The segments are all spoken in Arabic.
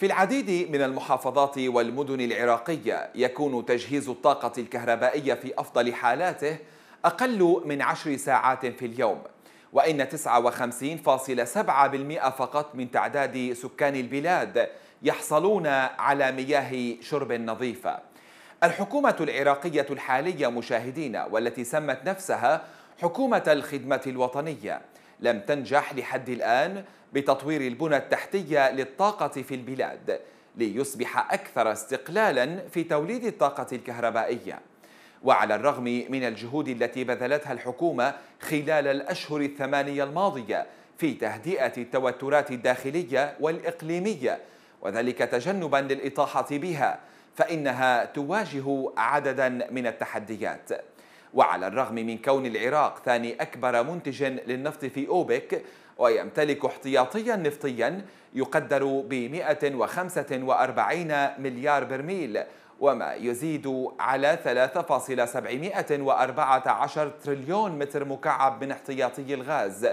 في العديد من المحافظات والمدن العراقية يكون تجهيز الطاقة الكهربائية في أفضل حالاته أقل من عشر ساعات في اليوم وإن 59.7% فقط من تعداد سكان البلاد يحصلون على مياه شرب نظيفة الحكومة العراقية الحالية مشاهدين والتي سمت نفسها حكومة الخدمة الوطنية لم تنجح لحد الآن بتطوير البنى التحتية للطاقة في البلاد ليصبح أكثر استقلالا في توليد الطاقة الكهربائية وعلى الرغم من الجهود التي بذلتها الحكومة خلال الأشهر الثمانية الماضية في تهدئة التوترات الداخلية والإقليمية وذلك تجنبا للإطاحة بها فإنها تواجه عددا من التحديات وعلى الرغم من كون العراق ثاني أكبر منتج للنفط في أوبك ويمتلك احتياطيا نفطيا يقدر ب 145 مليار برميل وما يزيد على 3.714 تريليون متر مكعب من احتياطي الغاز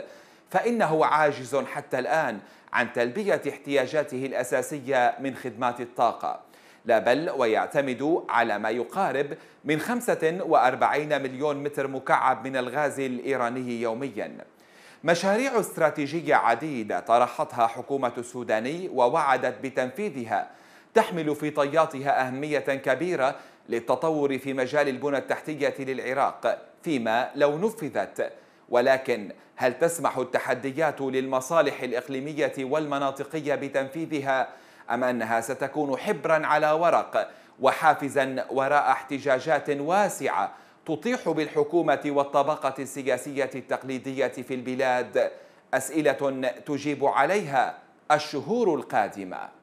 فإنه عاجز حتى الآن عن تلبية احتياجاته الأساسية من خدمات الطاقة لا بل ويعتمد على ما يقارب من 45 مليون متر مكعب من الغاز الإيراني يومياً مشاريع استراتيجية عديدة طرحتها حكومة السوداني ووعدت بتنفيذها تحمل في طياتها أهمية كبيرة للتطور في مجال البنى التحتية للعراق فيما لو نفذت ولكن هل تسمح التحديات للمصالح الإقليمية والمناطقية بتنفيذها أم أنها ستكون حبرا على ورق وحافزا وراء احتجاجات واسعة تطيح بالحكومة والطبقة السياسية التقليدية في البلاد أسئلة تجيب عليها الشهور القادمة